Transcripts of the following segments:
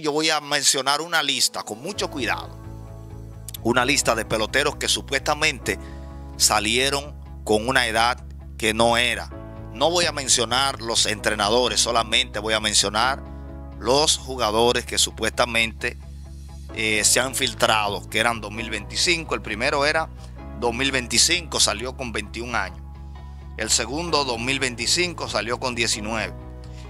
yo voy a mencionar una lista con mucho cuidado. Una lista de peloteros que supuestamente salieron con una edad que no era. No voy a mencionar los entrenadores, solamente voy a mencionar los jugadores que supuestamente eh, se han filtrado, que eran 2025. El primero era 2025, salió con 21 años. El segundo, 2025, salió con 19.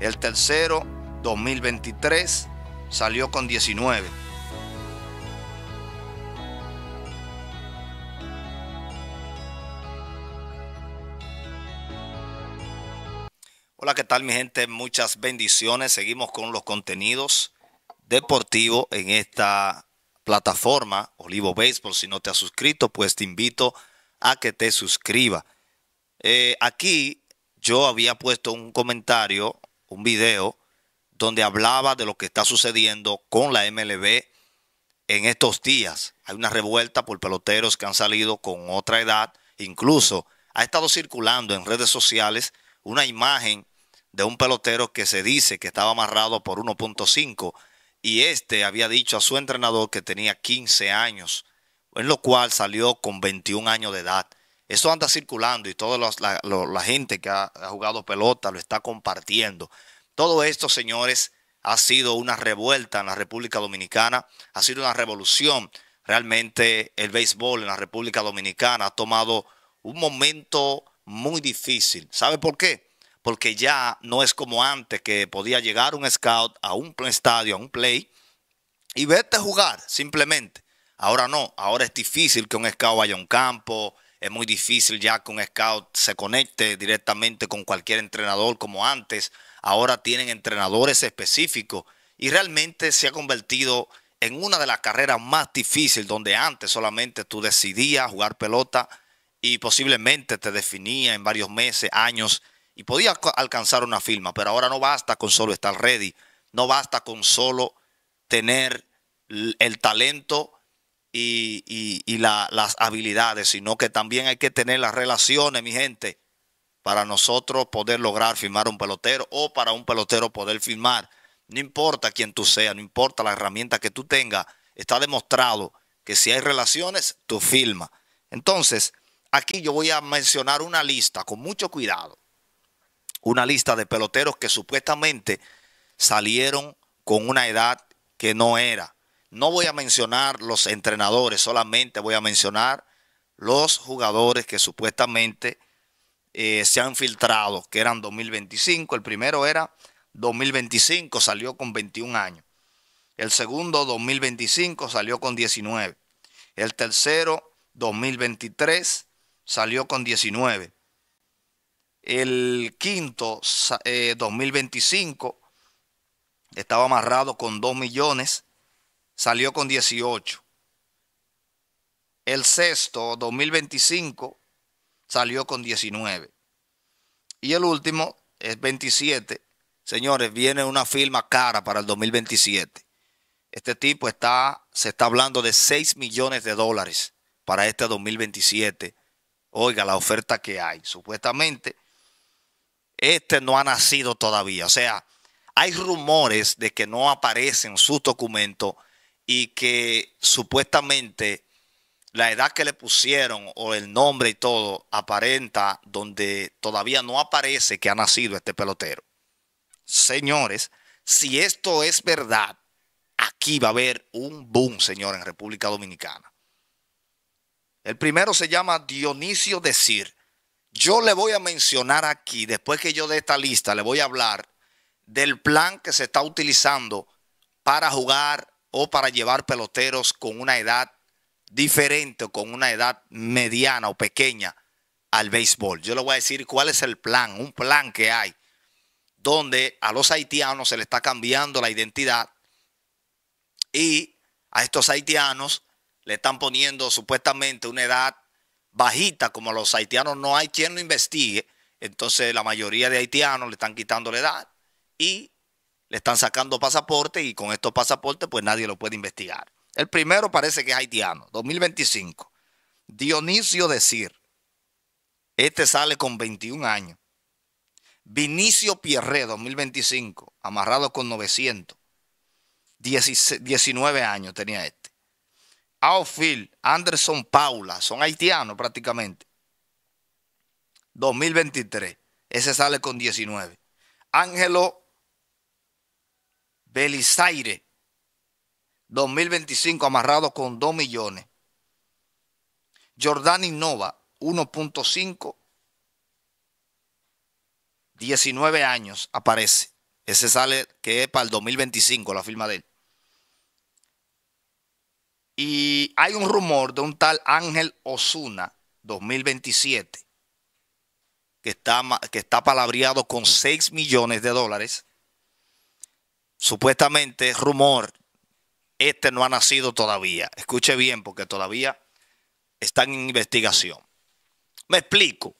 El tercero, 2023, salió con 19. Hola, ¿qué tal mi gente? Muchas bendiciones. Seguimos con los contenidos deportivos en esta plataforma Olivo Baseball. Si no te has suscrito, pues te invito a que te suscriba. Eh, aquí yo había puesto un comentario, un video, donde hablaba de lo que está sucediendo con la MLB en estos días. Hay una revuelta por peloteros que han salido con otra edad. Incluso ha estado circulando en redes sociales una imagen de un pelotero que se dice que estaba amarrado por 1.5 y este había dicho a su entrenador que tenía 15 años, en lo cual salió con 21 años de edad. Eso anda circulando y toda la, gente que ha jugado pelota lo está compartiendo. Todo esto, señores, ha sido una revuelta en la República Dominicana, ha sido una revolución. Realmente el béisbol en la República Dominicana ha tomado un momento muy difícil. ¿Sabe por qué? Porque ya no es como antes que podía llegar un scout a un estadio, a un play, y verte jugar simplemente. Ahora no, ahora es difícil que un scout vaya a un campo, es muy difícil ya que un scout se conecte directamente con cualquier entrenador como antes ahora tienen entrenadores específicos y realmente se ha convertido en una de las carreras más difíciles donde antes solamente tú decidías jugar pelota y posiblemente te definía en varios meses, años y podías alcanzar una firma, pero ahora no basta con solo estar ready, no basta con solo tener el talento y, las habilidades, sino que también hay que tener las relaciones, mi gente para nosotros poder lograr firmar un pelotero o para un pelotero poder firmar. No importa quién tú seas, no importa la herramienta que tú tengas, está demostrado que si hay relaciones, tú filmas. Entonces, aquí yo voy a mencionar una lista con mucho cuidado. Una lista de peloteros que supuestamente salieron con una edad que no era. No voy a mencionar los entrenadores, solamente voy a mencionar los jugadores que supuestamente eh, se han filtrado, que eran 2025. El primero era 2025, salió con 21 años. El segundo, 2025, salió con 19. El tercero, 2023, salió con 19. El quinto, 2025, eh, estaba amarrado con 2 millones, salió con 18. El sexto, 2025, salió con 19. Y el último es 27. Señores, viene una firma cara para el 2027. Este tipo está, se está hablando de 6 millones de dólares para este 2027. Oiga, la oferta que hay. Supuestamente, este no ha nacido todavía. O sea, hay rumores de que no aparecen sus documentos y que supuestamente la edad que le pusieron o el nombre y todo aparenta donde todavía no aparece que ha nacido este pelotero. Señores, si esto es verdad, aquí va a haber un boom, señor, en República Dominicana. El primero se llama Dionisio Decir. Yo le voy a mencionar aquí, después que yo dé esta lista, le voy a hablar del plan que se está utilizando para jugar o para llevar peloteros con una edad diferente con una edad mediana o pequeña al béisbol. Yo le voy a decir cuál es el plan, un plan que hay, donde a los haitianos se le está cambiando la identidad y a estos haitianos le están poniendo supuestamente una edad bajita, como a los haitianos no hay quien lo investigue, entonces la mayoría de haitianos le están quitando la edad y le están sacando pasaporte y con estos pasaportes pues nadie lo puede investigar. El primero parece que es haitiano, 2025. Dionisio Decir. Este sale con 21 años. Vinicio Pierre 2025, amarrado con 900. 19 años tenía este. Aofil. Anderson Paula, son haitianos prácticamente. 2023, ese sale con 19. Ángelo Belisaire, 2025 amarrado con 2 millones. Jordan Innova, 1.5. 19 años aparece. Ese sale que es para el 2025 la firma de él. Y hay un rumor de un tal Ángel Osuna, 2027, que está, que está palabreado con 6 millones de dólares. Supuestamente, rumor, este no ha nacido todavía. Escuche bien, porque todavía están en investigación. Me explico.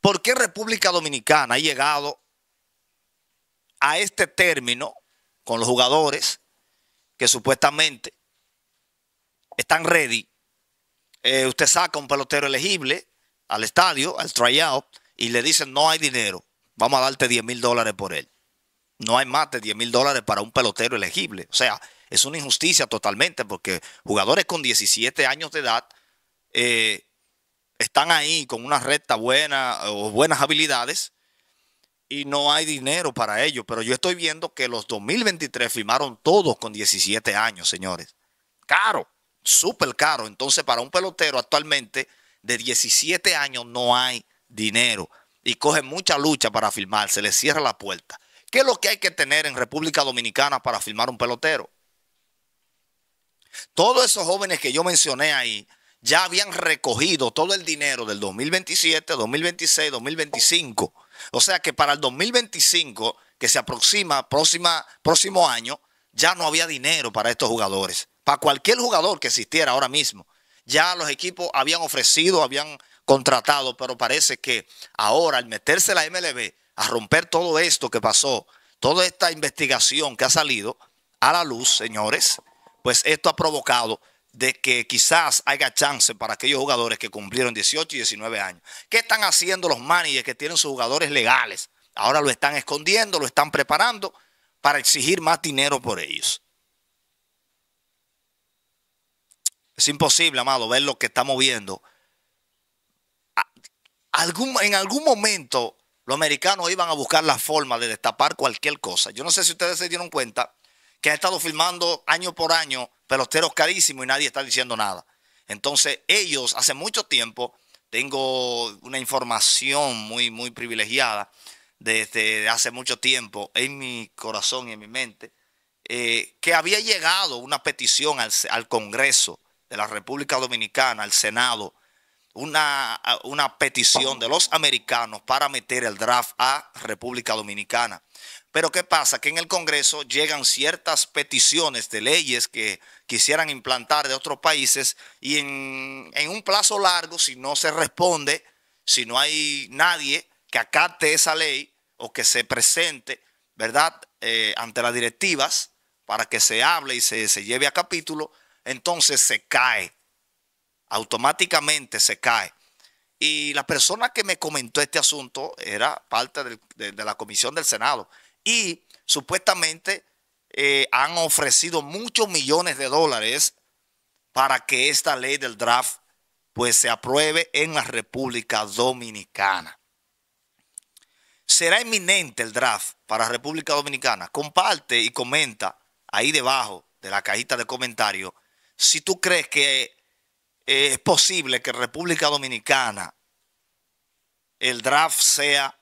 ¿Por qué República Dominicana ha llegado a este término con los jugadores que supuestamente están ready? Eh, usted saca un pelotero elegible al estadio, al tryout, y le dicen no hay dinero, vamos a darte 10 mil dólares por él no hay más de 10 mil dólares para un pelotero elegible. O sea, es una injusticia totalmente porque jugadores con 17 años de edad eh, están ahí con una recta buena o buenas habilidades y no hay dinero para ellos. Pero yo estoy viendo que los 2023 firmaron todos con 17 años, señores. Caro, súper caro. Entonces, para un pelotero actualmente de 17 años no hay dinero y coge mucha lucha para firmar, se le cierra la puerta. ¿Qué es lo que hay que tener en República Dominicana para firmar un pelotero? Todos esos jóvenes que yo mencioné ahí ya habían recogido todo el dinero del 2027, 2026, 2025. O sea que para el 2025, que se aproxima, próximo año, ya no había dinero para estos jugadores. Para cualquier jugador que existiera ahora mismo. Ya los equipos habían ofrecido, habían contratado, pero parece que ahora al meterse la MLB, a romper todo esto que pasó, toda esta investigación que ha salido a la luz, señores, pues esto ha provocado de que quizás haya chance para aquellos jugadores que cumplieron 18 y 19 años. ¿Qué están haciendo los managers que tienen sus jugadores legales? Ahora lo están escondiendo, lo están preparando para exigir más dinero por ellos. Es imposible, amado, ver lo que estamos viendo. Algún, en algún momento los americanos iban a buscar la forma de destapar cualquier cosa. Yo no sé si ustedes se dieron cuenta que han estado filmando año por año peloteros carísimos y nadie está diciendo nada. Entonces ellos hace mucho tiempo, tengo una información muy, muy privilegiada desde hace mucho tiempo en mi corazón y en mi mente, eh, que había llegado una petición al Congreso de la República Dominicana, al Senado, una, petición de los americanos para meter el draft a República Dominicana. Pero ¿qué pasa? Que en el Congreso llegan ciertas peticiones de leyes que quisieran implantar de otros países y en, un plazo largo, si no se responde, si no hay nadie que acate esa ley o que se presente, ¿verdad?, eh, ante las directivas para que se hable y se, se lleve a capítulo, entonces se cae automáticamente se cae. Y la persona que me comentó este asunto era parte de, la comisión del Senado. Y supuestamente eh, han ofrecido muchos millones de dólares para que esta ley del draft pues se apruebe en la República Dominicana. Será inminente el draft para República Dominicana. Comparte y comenta ahí debajo de la cajita de comentarios si tú crees que eh, es posible que República Dominicana el draft sea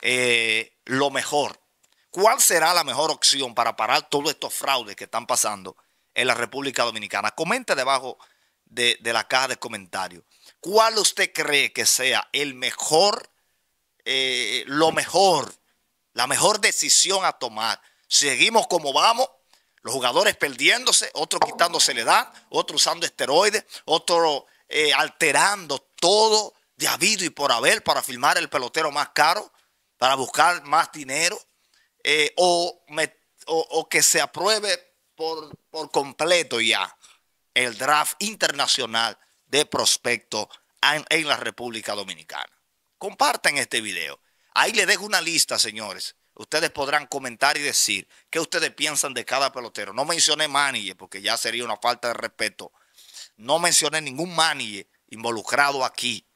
eh, lo mejor. ¿Cuál será la mejor opción para parar todos estos fraudes que están pasando en la República Dominicana? Comente debajo de, la caja de comentarios. ¿Cuál usted cree que sea el mejor, eh, lo mejor, la mejor decisión a tomar? ¿Seguimos como vamos los jugadores perdiéndose, otros quitándose la edad, otros usando esteroides, otros eh, alterando todo de habido y por haber para filmar el pelotero más caro, para buscar más dinero, eh, o, que se apruebe por, completo ya el draft internacional de prospecto en, en, la República Dominicana. Compartan este video. Ahí les dejo una lista, señores, Ustedes podrán comentar y decir qué ustedes piensan de cada pelotero. No mencioné manager porque ya sería una falta de respeto. No mencioné ningún manager involucrado aquí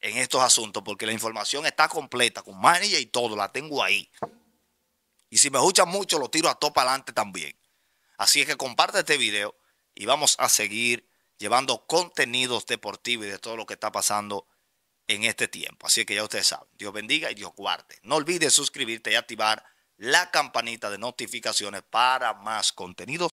en estos asuntos porque la información está completa con manager y todo. La tengo ahí. Y si me escuchan mucho, lo tiro a topa adelante también. Así es que comparte este video y vamos a seguir llevando contenidos deportivos y de todo lo que está pasando en este tiempo. Así que ya ustedes saben, Dios bendiga y Dios guarde. No olvides suscribirte y activar la campanita de notificaciones para más contenido.